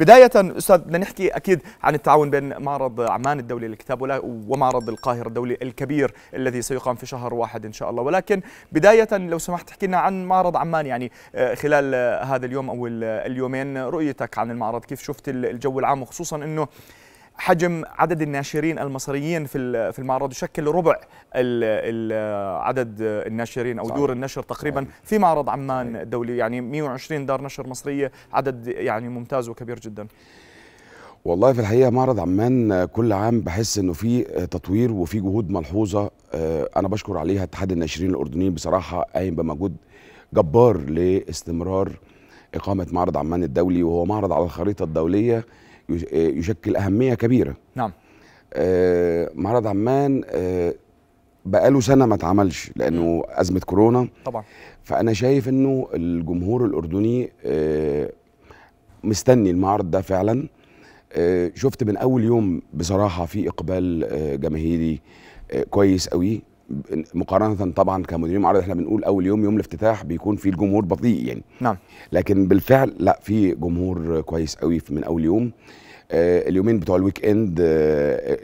بداية أستاذ بدنا نحكي أكيد عن التعاون بين معرض عمان الدولي للكتاب ومعرض القاهرة الدولي الكبير الذي سيقام في شهر واحد إن شاء الله ولكن بداية لو سمحت تحكي لنا عن معرض عمان يعني آه، خلال آه، هذا اليوم أو اليومين رؤيتك عن المعرض كيف شفت الجو العام وخصوصا أنه حجم عدد الناشرين المصريين في في المعرض يشكل ربع عدد الناشرين او صحيح. دور النشر تقريبا صحيح. في معرض عمان الدولي يعني 120 دار نشر مصريه عدد يعني ممتاز وكبير جدا والله في الحقيقه معرض عمان كل عام بحس انه في تطوير وفي جهود ملحوظه آه، انا بشكر عليها اتحاد الناشرين الاردنيين بصراحه قايم بمجهود جبار لاستمرار اقامه معرض عمان الدولي وهو معرض على الخريطه الدوليه آه، يشكل اهميه كبيره نعم آه، معرض عمان آه، بقاله سنه ما اتعملش لانه ازمه كورونا طبعا فانا شايف انه الجمهور الاردني مستني المعرض ده فعلا شفت من اول يوم بصراحه في اقبال جماهيري كويس قوي مقارنه طبعا كمديرين معرض احنا بنقول اول يوم يوم الافتتاح بيكون فيه الجمهور بطيء يعني نعم لكن بالفعل لا في جمهور كويس قوي من اول يوم آه اليومين بتوع الويك اند آه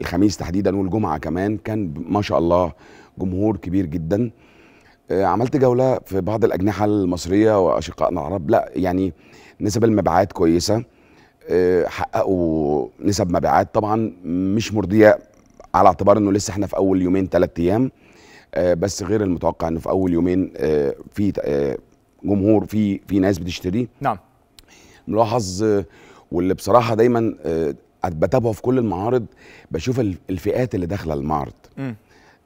الخميس تحديدا والجمعه كمان كان ما شاء الله جمهور كبير جدا آه عملت جوله في بعض الاجنحه المصريه واشقائنا العرب لا يعني نسب المبيعات كويسه آه، حققوا نسب مبيعات طبعا مش مرضيه على اعتبار انه لسه احنا في اول يومين ثلاث ايام آه، بس غير المتوقع انه في اول يومين آه، في آه، جمهور في في ناس بتشتري نعم ملاحظ واللي بصراحه دايما بتابعه في كل المعارض بشوف الفئات اللي داخله المعرض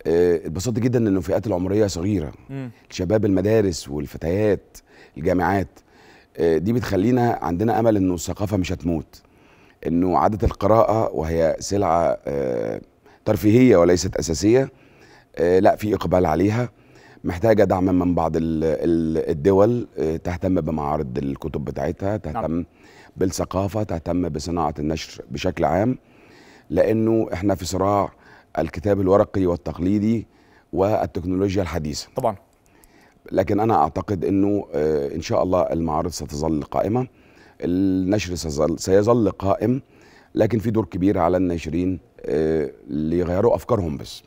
اتبسطت جدا انه الفئات العمريه صغيره م. شباب المدارس والفتيات الجامعات دي بتخلينا عندنا امل انه الثقافه مش هتموت انه عاده القراءه وهي سلعه ترفيهيه وليست اساسيه آه، لا في اقبال عليها محتاجه دعم من بعض الدول آه، تهتم بمعارض الكتب بتاعتها تهتم نعم. بالثقافه تهتم بصناعه النشر بشكل عام لانه احنا في صراع الكتاب الورقي والتقليدي والتكنولوجيا الحديثه طبعا لكن انا اعتقد انه آه، ان شاء الله المعارض ستظل قائمه النشر سيظل, سيظل قائم لكن في دور كبير على الناشرين ليغيروا افكارهم بس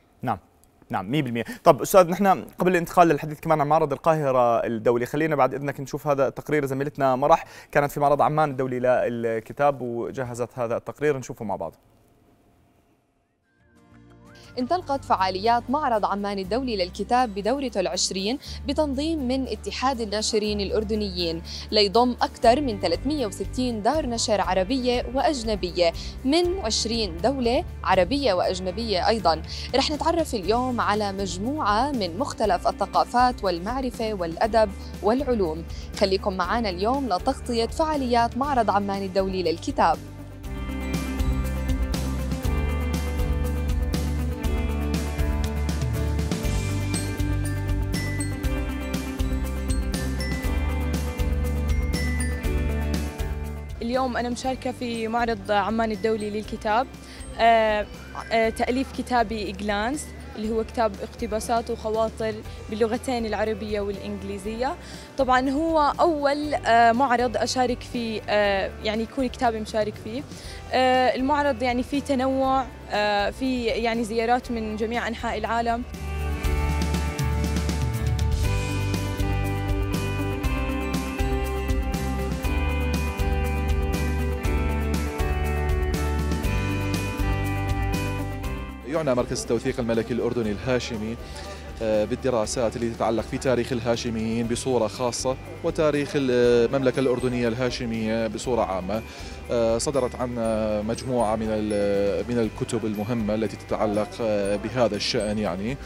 نعم 100% طب استاذ نحن قبل الانتقال للحديث كمان عن معرض القاهره الدولي خلينا بعد اذنك نشوف هذا التقرير زميلتنا مرح كانت في معرض عمان الدولي للكتاب وجهزت هذا التقرير نشوفه مع بعض انطلقت فعاليات معرض عمان الدولي للكتاب بدورته العشرين بتنظيم من اتحاد الناشرين الأردنيين ليضم أكثر من 360 دار نشر عربية وأجنبية من 20 دولة عربية وأجنبية أيضا رح نتعرف اليوم على مجموعة من مختلف الثقافات والمعرفة والأدب والعلوم خليكم معنا اليوم لتغطية فعاليات معرض عمان الدولي للكتاب اليوم أنا مشاركة في معرض عمان الدولي للكتاب آه، آه، تأليف كتابي إجلانس اللي هو كتاب اقتباسات وخواطر باللغتين العربية والإنجليزية طبعا هو أول آه، معرض أشارك فيه يعني يكون كتابي مشارك فيه المعرض يعني فيه تنوع فيه يعني زيارات من جميع أنحاء العالم يعنى مركز التوثيق الملكي الأردني الهاشمي آه، بالدراسات التي تتعلق في تاريخ الهاشميين بصورة خاصة وتاريخ آه، المملكة الأردنية الهاشمية بصورة عامة آه، صدرت عنا مجموعة من الكتب المهمة التي تتعلق بهذا الشأن يعني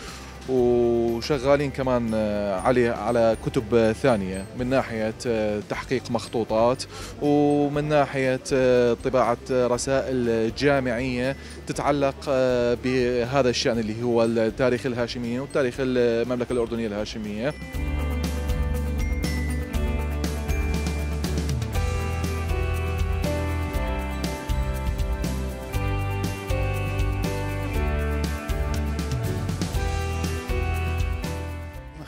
وشغالين كمان آه، عليه على كتب ثانيه من ناحيه آه، تحقيق مخطوطات ومن ناحيه آه، طباعه رسائل جامعيه تتعلق بهذا الشان اللي هو التاريخ الهاشميه وتاريخ المملكه الاردنيه الهاشميه.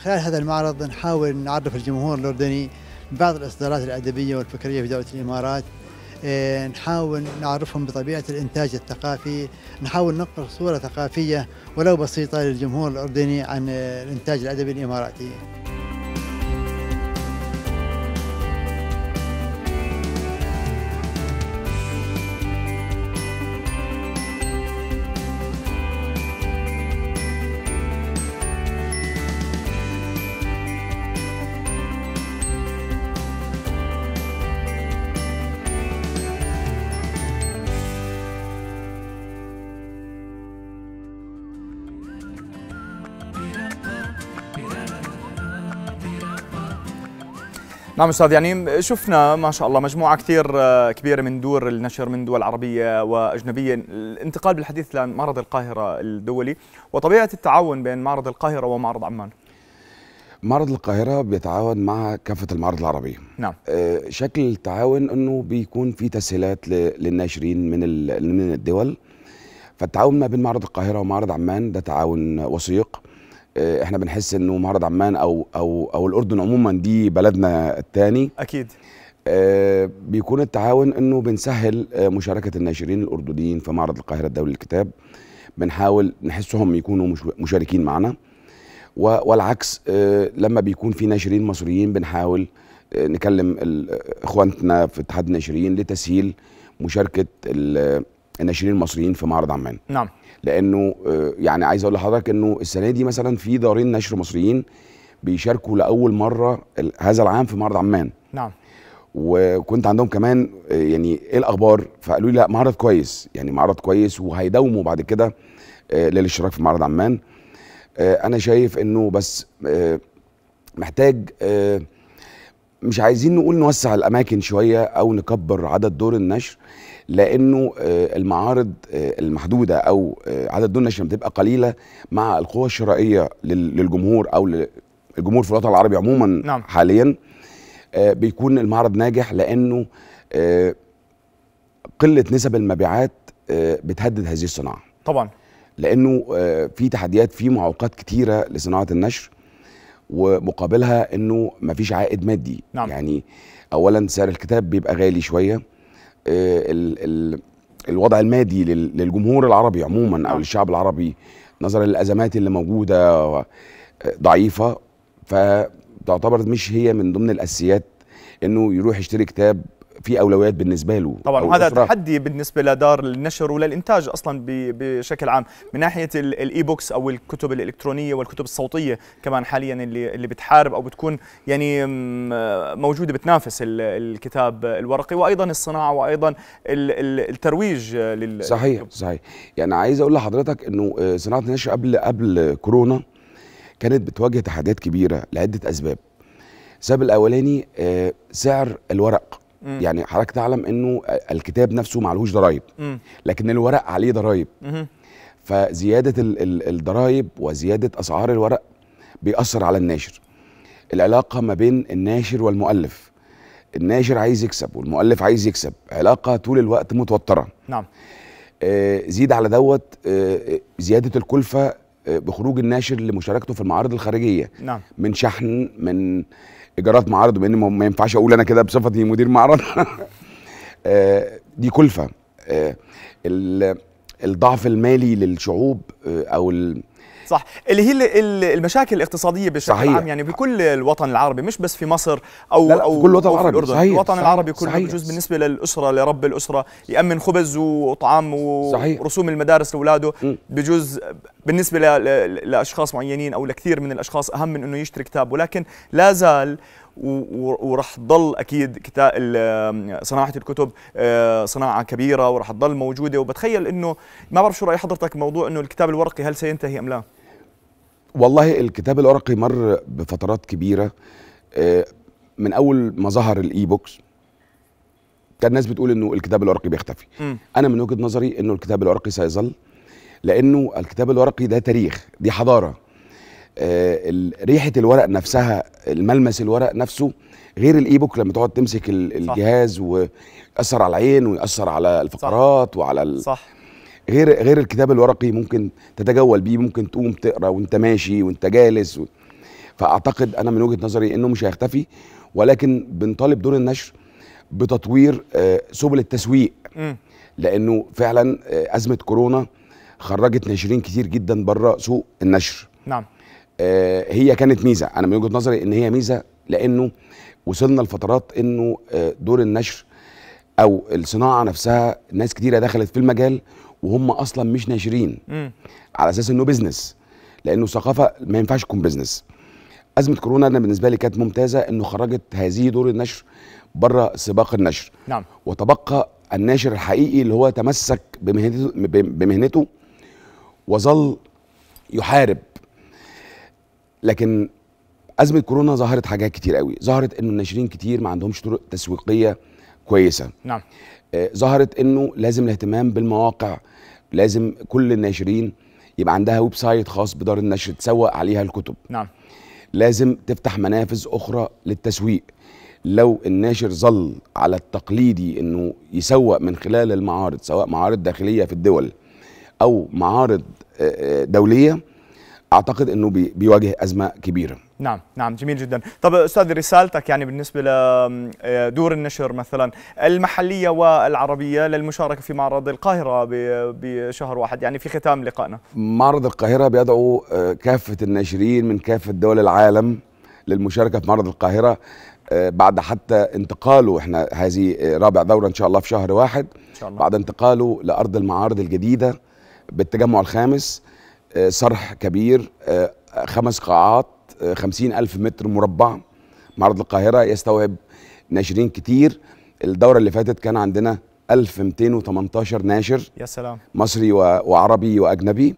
خلال هذا المعرض نحاول نعرف الجمهور الأردني بعض الإصدارات الأدبية والفكرية في دولة الإمارات إيه، نحاول نعرفهم بطبيعة الإنتاج الثقافي نحاول نقل صورة ثقافية ولو بسيطة للجمهور الأردني عن الإنتاج الأدبي الإماراتي نعم استاذ يعني شفنا ما شاء الله مجموعه كثير آه، كبيره من دور النشر من دول عربيه واجنبيه الانتقال بالحديث لمعرض القاهره الدولي وطبيعه التعاون بين معرض القاهره ومعرض عمان معرض القاهرة بيتعاون مع كافة المعارض العربية نعم آه، شكل التعاون أنه بيكون في تسهيلات للناشرين من من الدول فالتعاون ما بين معرض القاهرة ومعرض عمان ده تعاون وثيق آه، احنا بنحس انه معرض عمان او او او الاردن عموما دي بلدنا الثاني اكيد آه، بيكون التعاون انه بنسهل آه، مشاركه الناشرين الاردنيين في معرض القاهره الدولي للكتاب بنحاول نحسهم يكونوا مشاركين معنا والعكس لما بيكون في ناشرين مصريين بنحاول نكلم اخواننا في اتحاد الناشرين لتسهيل مشاركه الناشرين المصريين في معرض عمان نعم لانه آه، يعني عايز اقول لحضرتك انه السنه دي مثلا في دارين نشر مصريين بيشاركوا لاول مره هذا العام في معرض عمان نعم وكنت عندهم كمان آه، يعني ايه الاخبار فقالوا لي لا معرض كويس يعني معرض كويس وهيداوموا بعد كده آه، للاشتراك في معرض عمان انا شايف انه بس محتاج مش عايزين نقول نوسع الاماكن شويه او نكبر عدد دور النشر لانه آه، المعارض آه، المحدوده او آه، عدد دور النشر بتبقى قليله مع القوه الشرائيه للجمهور او للجمهور في الوطن العربي عموما نعم. حاليا بيكون المعرض ناجح لانه قله نسب المبيعات بتهدد هذه الصناعه طبعا لانه في تحديات في معوقات كتيره لصناعه النشر ومقابلها انه مفيش عائد مادي نعم. يعني اولا سعر الكتاب بيبقى غالي شويه آه، ال ال الوضع المادي للجمهور العربي عموما او نعم. للشعب العربي نظرا للازمات اللي موجوده آه، ضعيفه فتعتبر مش هي من ضمن الاساسيات انه يروح يشتري كتاب في اولويات بالنسبه له طبعا وهذا تحدي بالنسبه لدار النشر وللانتاج اصلا بشكل عام من ناحيه الاي بوكس او الكتب الالكترونيه والكتب الصوتيه كمان حاليا اللي اللي بتحارب او بتكون يعني موجوده بتنافس الكتاب الورقي وايضا الصناعه وايضا الترويج لل صحيح صحيح يعني عايز اقول لحضرتك انه آه، صناعه النشر قبل قبل كورونا كانت بتواجه تحديات كبيره لعده اسباب السبب الاولاني آه، سعر الورق مم. يعني حضرتك تعلم انه الكتاب نفسه ما عليهوش ضرايب لكن الورق عليه ضرايب فزياده الضرايب وزياده اسعار الورق بيأثر على الناشر العلاقه ما بين الناشر والمؤلف الناشر عايز يكسب والمؤلف عايز يكسب علاقه طول الوقت متوتره نعم آه زيد على دوت آه, آه، زياده الكلفه آه، بخروج الناشر لمشاركته في المعارض الخارجيه نعم. من شحن من ايجارات معارض بان ما ينفعش اقول انا كده بصفتي مدير معرض آه، دي كلفه آه، الضعف المالي للشعوب او صح اللي هي المشاكل الاقتصاديه بشكل صحيح. عام يعني بكل الوطن العربي مش بس في مصر او لا لا او في كل الوطن العربي الأردن. صحيح. الوطن صحيح. العربي كله بجوز بالنسبه للاسره لرب الاسره يامن خبز وطعام ورسوم المدارس لاولاده بجوز بالنسبه لاشخاص معينين او لكثير من الاشخاص اهم من انه يشتري كتاب ولكن لا زال وراح تضل اكيد كتاب صناعه الكتب آه، صناعه كبيره وراح تضل موجوده وبتخيل انه ما بعرف شو راي حضرتك موضوع انه الكتاب الورقي هل سينتهي ام لا؟ والله الكتاب الورقي مر بفترات كبيره آه، من اول ما ظهر الاي بوكس كان الناس بتقول انه الكتاب الورقي بيختفي م. انا من وجهه نظري انه الكتاب الورقي سيظل لانه الكتاب الورقي ده تاريخ دي حضاره آه، ريحه الورق نفسها الملمس الورق نفسه غير الاي بوك لما تقعد تمسك الجهاز ويأثر على العين ويأثر على الفقرات صح. وعلى ال... صح غير غير الكتاب الورقي ممكن تتجول بيه ممكن تقوم تقرا وانت ماشي وانت جالس و... فاعتقد انا من وجهه نظري انه مش هيختفي ولكن بنطالب دور النشر بتطوير آه، سبل التسويق م. لانه فعلا آه، ازمه كورونا خرجت ناشرين كتير جدا بره سوق النشر نعم آه، هي كانت ميزه انا من وجهه نظري ان هي ميزه لانه وصلنا لفترات انه آه، دور النشر او الصناعه نفسها ناس كتيره دخلت في المجال وهم اصلا مش ناشرين م. على اساس انه بيزنس لانه ثقافة ما ينفعش تكون بيزنس ازمه كورونا انا بالنسبه لي كانت ممتازه انه خرجت هذه دور النشر بره سباق النشر نعم وتبقى الناشر الحقيقي اللي هو تمسك بمهنته بمهنته وظل يحارب لكن ازمه كورونا ظهرت حاجات كتير قوي ظهرت انه الناشرين كتير ما عندهمش طرق تسويقيه كويسه نعم آه، ظهرت انه لازم الاهتمام بالمواقع لازم كل الناشرين يبقى عندها ويب سايت خاص بدار النشر تسوق عليها الكتب نعم لازم تفتح منافذ اخرى للتسويق لو الناشر ظل على التقليدي انه يسوق من خلال المعارض سواء معارض داخليه في الدول او معارض آه، آه، دوليه اعتقد انه بيواجه ازمه كبيره نعم نعم جميل جدا طب استاذ رسالتك يعني بالنسبه لدور آه، النشر مثلا المحليه والعربيه للمشاركه في معرض القاهره بشهر واحد يعني في ختام لقائنا معرض القاهره بيدعو آه، كافه الناشرين من كافه دول العالم للمشاركه في معرض القاهره آه، بعد حتى انتقاله احنا هذه رابع دوره ان شاء الله في شهر واحد إن شاء الله. بعد انتقاله لارض المعارض الجديده بالتجمع الخامس صرح كبير آه، خمس قاعات آه، خمسين ألف متر مربع معرض القاهرة يستوعب ناشرين كتير الدورة اللي فاتت كان عندنا 1218 ناشر يا سلام مصري وعربي وأجنبي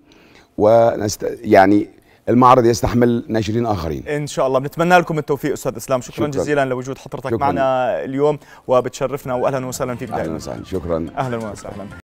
ونست... يعني المعرض يستحمل ناشرين اخرين ان شاء الله بنتمنى لكم التوفيق استاذ اسلام شكرا, شكرا. جزيلا لوجود حضرتك شكرا. معنا اليوم وبتشرفنا واهلا وسهلا فيك دائما اهلا وسهلا شكرا اهلا وسهلا